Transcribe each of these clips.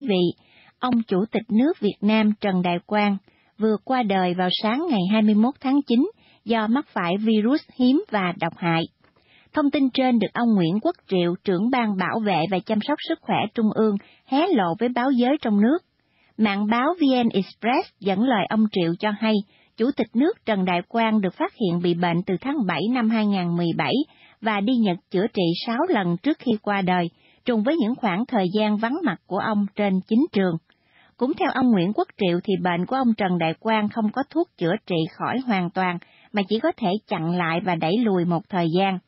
quý vị, ông Chủ tịch nước Việt Nam Trần Đại Quang vừa qua đời vào sáng ngày 21 tháng 9 do mắc phải virus hiếm và độc hại. Thông tin trên được ông Nguyễn Quốc Triệu, trưởng ban bảo vệ và chăm sóc sức khỏe Trung ương, hé lộ với báo giới trong nước. Mạng báo VN Express dẫn lời ông Triệu cho hay, Chủ tịch nước Trần Đại Quang được phát hiện bị bệnh từ tháng 7 năm 2017 và đi Nhật chữa trị 6 lần trước khi qua đời – trùng với những khoảng thời gian vắng mặt của ông trên chính trường. Cũng theo ông Nguyễn Quốc Triệu thì bệnh của ông Trần Đại Quang không có thuốc chữa trị khỏi hoàn toàn, mà chỉ có thể chặn lại và đẩy lùi một thời gian.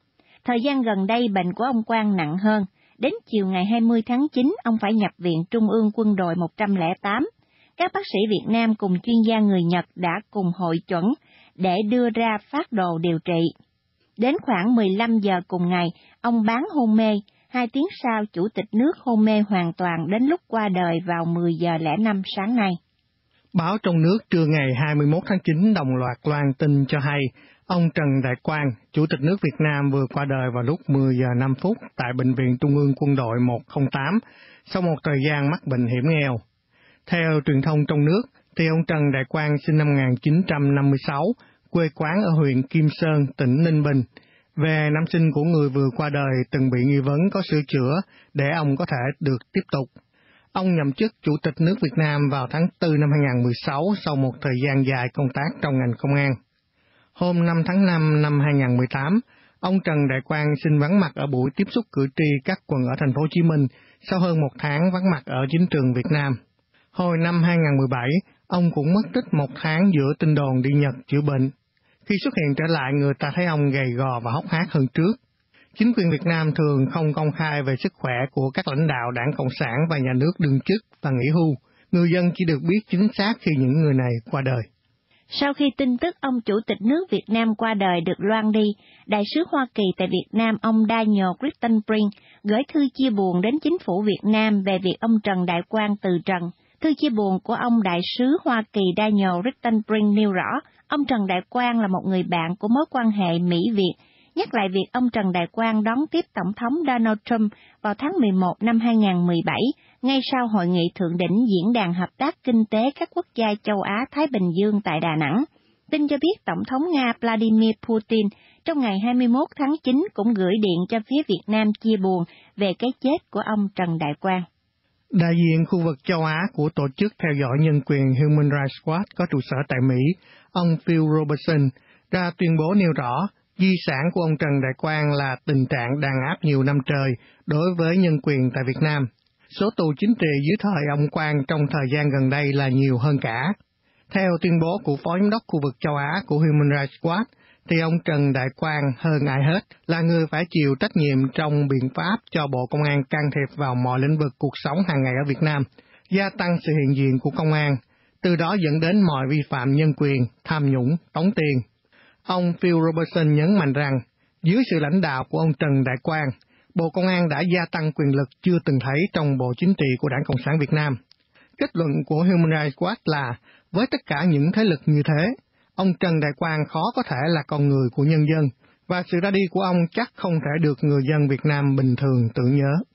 Thời gian gần đây bệnh của ông Quang nặng hơn, đến chiều ngày 20 tháng 9 ông phải nhập viện Trung ương quân đội 108. Các bác sĩ Việt Nam cùng chuyên gia người Nhật đã cùng hội chuẩn để đưa ra phát đồ điều trị. Đến khoảng 15 giờ cùng ngày, ông bán hôn mê, Hai tiếng sau, Chủ tịch nước hôn mê hoàn toàn đến lúc qua đời vào 10 giờ lẻ năm sáng nay. Báo trong nước trưa ngày 21 tháng 9 đồng loạt loan tin cho hay, ông Trần Đại Quang, Chủ tịch nước Việt Nam vừa qua đời vào lúc 10 giờ 5 phút tại Bệnh viện Trung ương Quân đội 108, sau một thời gian mắc bệnh hiểm nghèo. Theo truyền thông trong nước, thì ông Trần Đại Quang sinh năm 1956, quê quán ở huyện Kim Sơn, tỉnh Ninh Bình, về năm sinh của người vừa qua đời từng bị nghi vấn có sửa chữa để ông có thể được tiếp tục. Ông nhậm chức Chủ tịch nước Việt Nam vào tháng 4 năm 2016 sau một thời gian dài công tác trong ngành công an. Hôm 5 tháng 5 năm 2018, ông Trần Đại Quang xin vắng mặt ở buổi tiếp xúc cử tri các quận ở thành phố Hồ Chí Minh sau hơn một tháng vắng mặt ở chính trường Việt Nam. Hồi năm 2017, ông cũng mất tích một tháng giữa tin đồn đi Nhật chữa bệnh. Khi xuất hiện trở lại, người ta thấy ông gầy gò và hốc hác hơn trước. Chính quyền Việt Nam thường không công khai về sức khỏe của các lãnh đạo đảng Cộng sản và nhà nước đương chức và nghỉ hưu. Người dân chỉ được biết chính xác khi những người này qua đời. Sau khi tin tức ông Chủ tịch nước Việt Nam qua đời được loan đi, Đại sứ Hoa Kỳ tại Việt Nam ông Daniel Christenbrink gửi thư chia buồn đến chính phủ Việt Nam về việc ông Trần Đại Quang từ trần. Thư chia buồn của ông Đại sứ Hoa Kỳ Daniel Christenbrink nêu rõ, Ông Trần Đại Quang là một người bạn của mối quan hệ Mỹ-Việt, nhắc lại việc ông Trần Đại Quang đón tiếp Tổng thống Donald Trump vào tháng 11 năm 2017, ngay sau hội nghị thượng đỉnh Diễn đàn Hợp tác Kinh tế các quốc gia châu Á-Thái Bình Dương tại Đà Nẵng. Tin cho biết Tổng thống Nga Vladimir Putin trong ngày 21 tháng 9 cũng gửi điện cho phía Việt Nam chia buồn về cái chết của ông Trần Đại Quang. Đại diện khu vực châu Á của Tổ chức Theo dõi Nhân quyền Human Rights Watch có trụ sở tại Mỹ, ông Phil Robertson, ra tuyên bố nêu rõ di sản của ông Trần Đại Quang là tình trạng đàn áp nhiều năm trời đối với nhân quyền tại Việt Nam. Số tù chính trị dưới thời ông Quang trong thời gian gần đây là nhiều hơn cả. Theo tuyên bố của Phó Giám đốc khu vực châu Á của Human Rights Watch, thì ông Trần Đại Quang hơn ai hết là người phải chịu trách nhiệm trong biện pháp cho Bộ Công an can thiệp vào mọi lĩnh vực cuộc sống hàng ngày ở Việt Nam, gia tăng sự hiện diện của công an, từ đó dẫn đến mọi vi phạm nhân quyền, tham nhũng, tống tiền. Ông Phil Robertson nhấn mạnh rằng, dưới sự lãnh đạo của ông Trần Đại Quang, Bộ Công an đã gia tăng quyền lực chưa từng thấy trong Bộ Chính trị của Đảng Cộng sản Việt Nam. Kết luận của Human Rights Watch là, với tất cả những thế lực như thế, Ông Trần Đại Quang khó có thể là con người của nhân dân, và sự ra đi của ông chắc không thể được người dân Việt Nam bình thường tự nhớ.